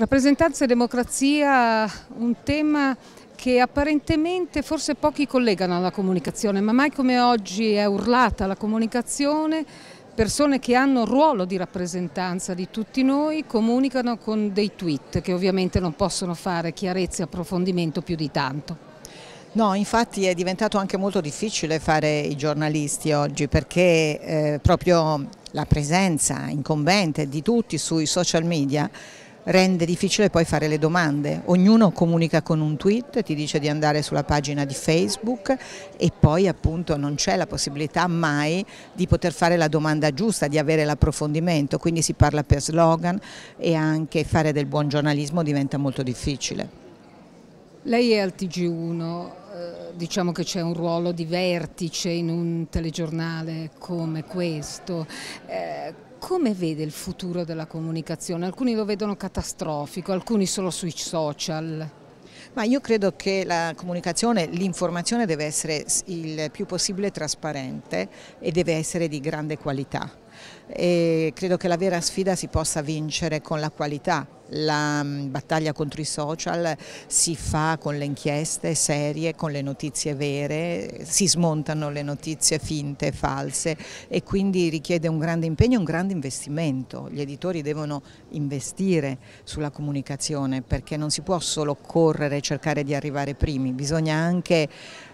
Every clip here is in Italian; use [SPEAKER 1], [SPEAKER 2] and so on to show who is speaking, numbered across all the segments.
[SPEAKER 1] Rappresentanza e democrazia, un tema che apparentemente forse pochi collegano alla comunicazione, ma mai come oggi è urlata la comunicazione, persone che hanno un ruolo di rappresentanza di tutti noi comunicano con dei tweet che ovviamente non possono fare chiarezza e approfondimento più di tanto.
[SPEAKER 2] No, infatti è diventato anche molto difficile fare i giornalisti oggi perché eh, proprio la presenza incombente di tutti sui social media rende difficile poi fare le domande. Ognuno comunica con un tweet, ti dice di andare sulla pagina di Facebook e poi appunto non c'è la possibilità mai di poter fare la domanda giusta, di avere l'approfondimento, quindi si parla per slogan e anche fare del buon giornalismo diventa molto difficile.
[SPEAKER 1] Lei è al TG1, eh, diciamo che c'è un ruolo di vertice in un telegiornale come questo. Eh, come vede il futuro della comunicazione? Alcuni lo vedono catastrofico,
[SPEAKER 2] alcuni solo sui social. Ma io credo che la comunicazione, l'informazione deve essere il più possibile trasparente e deve essere di grande qualità e credo che la vera sfida si possa vincere con la qualità. La mm, battaglia contro i social si fa con le inchieste serie, con le notizie vere, si smontano le notizie finte e false e quindi richiede un grande impegno un grande investimento. Gli editori devono investire sulla comunicazione perché non si può solo correre e cercare di arrivare primi, bisogna anche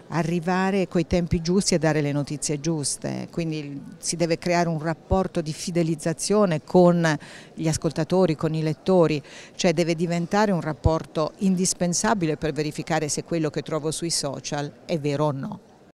[SPEAKER 2] arrivare coi tempi giusti e dare le notizie giuste, quindi si deve creare un rapporto di fidelizzazione con gli ascoltatori, con i lettori, cioè deve diventare un rapporto indispensabile per verificare se quello che trovo sui social è vero o no.